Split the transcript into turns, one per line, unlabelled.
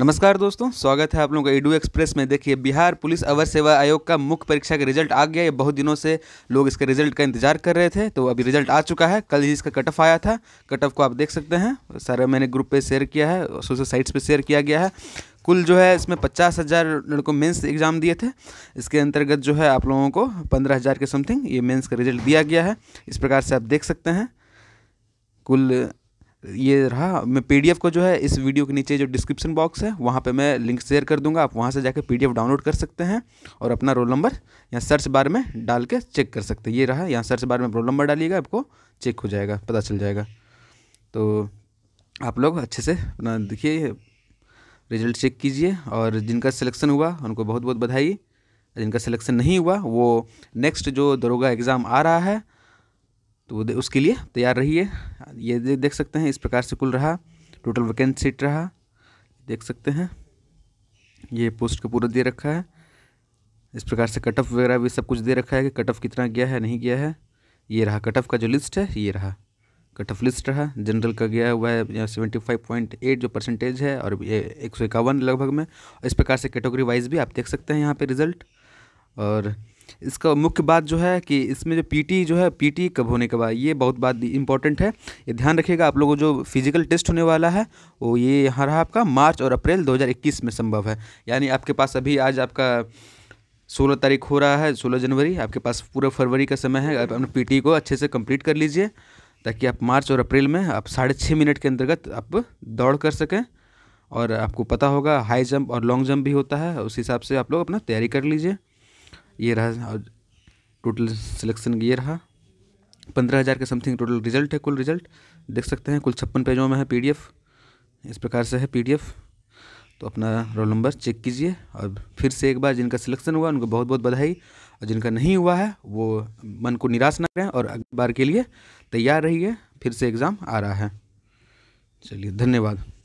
नमस्कार दोस्तों स्वागत है आप लोगों का एडू एक्सप्रेस में देखिए बिहार पुलिस अवर सेवा आयोग का मुख्य परीक्षा का रिजल्ट आ गया ये बहुत दिनों से लोग इसके रिजल्ट का इंतजार कर रहे थे तो अभी रिजल्ट आ चुका है कल ही इसका कट ऑफ आया था कट ऑफ को आप देख सकते हैं सारा मैंने ग्रुप पे शेयर किया है सोशल साइट्स पर शेयर किया गया है कुल जो है इसमें पचास हज़ार लड़कों मेंस एग्ज़ाम दिए थे इसके अंतर्गत जो है आप लोगों को पंद्रह हज़ार के समथिंग ये मेंस का रिजल्ट दिया गया है इस प्रकार से आप देख सकते हैं कुल ये रहा मैं पीडीएफ को जो है इस वीडियो के नीचे जो डिस्क्रिप्शन बॉक्स है वहाँ पे मैं लिंक शेयर कर दूंगा आप वहाँ से जाके पीडीएफ डाउनलोड कर सकते हैं और अपना रोल नंबर यहाँ सर्च बार में डाल के चेक कर सकते हैं ये रहा यहाँ सर्च बार में रोल नंबर डालिएगा आपको चेक हो जाएगा पता चल जाएगा तो आप लोग अच्छे से अपना देखिए रिजल्ट चेक कीजिए और जिनका सिलेक्शन हुआ उनको बहुत बहुत बधाई जिनका सिलेक्शन नहीं हुआ वो नेक्स्ट जो दरोगा एग्ज़ाम आ रहा है तो उसके लिए तैयार रहिए ये देख सकते हैं इस प्रकार से कुल रहा टोटल वैकेंट सीट रहा देख सकते हैं ये पोस्ट का पूरा दे रखा है इस प्रकार से कटअप वगैरह भी सब कुछ दे रखा है कि कटअप कितना गया है नहीं गया है ये रहा कटअप का जो लिस्ट है ये रहा कटअप लिस्ट रहा जनरल का गया हुआ है सेवेंटी फाइव पॉइंट एट जो परसेंटेज है और ये एक सौ इक्यावन लगभग में इस प्रकार से कैटेगरी वाइज भी आप देख सकते हैं यहाँ पे रिजल्ट और इसका मुख्य बात जो है कि इसमें जो पीटी जो है पीटी कब होने के बाद ये बहुत बात इंपॉर्टेंट है ये ध्यान रखिएगा आप लोगों को जो फिजिकल टेस्ट होने वाला है वो ये यहाँ रहा आपका मार्च और अप्रैल 2021 में संभव है यानी आपके पास अभी आज आपका सोलह तारीख हो रहा है सोलह जनवरी आपके पास पूरा फरवरी का समय है आप अपने पी को अच्छे से कंप्लीट कर लीजिए ताकि आप मार्च और अप्रैल में आप साढ़े छः मिनट के अंतर्गत आप दौड़ कर सकें और आपको पता होगा हाई जंप और लॉन्ग जंप भी होता है उस हिसाब से आप लोग अपना तैयारी कर लीजिए ये रहा और टोटल सिलेक्शन ये रहा पंद्रह हज़ार के समथिंग टोटल रिजल्ट है कुल रिजल्ट देख सकते हैं कुल छप्पन पेजों में है पीडीएफ इस प्रकार से है पीडीएफ तो अपना रोल नंबर चेक कीजिए और फिर से एक बार जिनका सिलेक्शन हुआ उनको बहुत बहुत बधाई और जिनका नहीं हुआ है वो मन को निराश ना करें और अगली बार के लिए तैयार रहिए फिर से एग्ज़ाम आ रहा है चलिए धन्यवाद